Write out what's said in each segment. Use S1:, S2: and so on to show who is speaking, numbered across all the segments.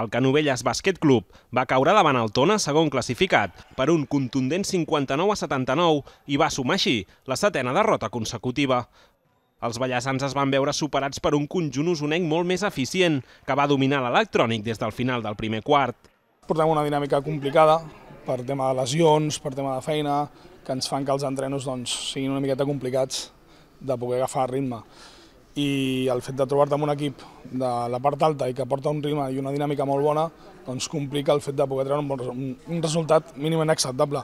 S1: El Canovelles Basquet Club va caure davant el Tona, segon classificat, per un contundent 59 a 79 i va sumar així la setena derrota consecutiva. Els ballassans es van veure superats per un conjunt usonenc molt més eficient, que va dominar l'electrònic des del final del primer quart. Portem una dinàmica complicada
S2: per tema de lesions, per tema de feina, que ens fan que els entrenos doncs, siguin una miqueta complicats de poder agafar ritme i el fet de trobar-te amb un equip de la part alta i que porta un ritme i una dinàmica molt bona doncs complica el fet de poder treure un, bon, un, resultat mínimament acceptable.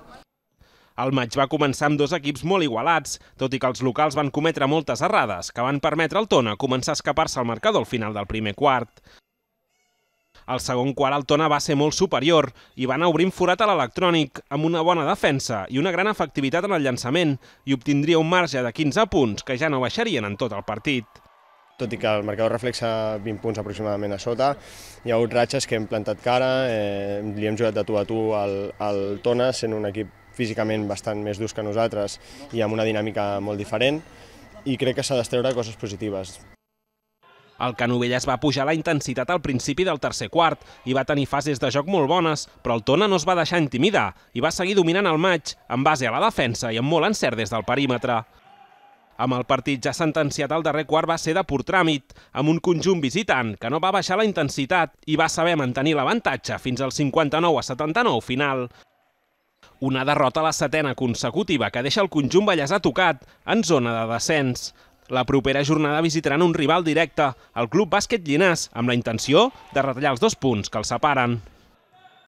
S1: El maig va començar amb dos equips molt igualats, tot i que els locals van cometre moltes errades que van permetre al Tona començar a escapar-se al marcador al final del primer quart. Al segon quart el Tona va ser molt superior i van obrir un forat a l'electrònic amb una bona defensa i una gran efectivitat en el llançament i obtindria un marge de 15 punts que ja no baixarien en tot el partit
S3: tot i que el marcador reflexa 20 punts aproximadament a sota. Hi ha hagut ratxes que hem plantat cara, eh, li hem jugat de tu a tu al, al Tona, sent un equip físicament bastant més durs que nosaltres i amb una dinàmica molt diferent,
S1: i crec que s'ha d'estreure coses positives. El es va pujar la intensitat al principi del tercer quart i va tenir fases de joc molt bones, però el Tona no es va deixar intimidar i va seguir dominant el maig en base a la defensa i amb molt encert des del perímetre amb el partit ja sentenciat al darrer quart va ser de pur tràmit, amb un conjunt visitant que no va baixar la intensitat i va saber mantenir l'avantatge fins al 59 a 79 final. Una derrota a la setena consecutiva que deixa el conjunt ballesà tocat en zona de descens. La propera jornada visitaran un rival directe, el Club Bàsquet Llinàs, amb la intenció de retallar els dos punts que els separen.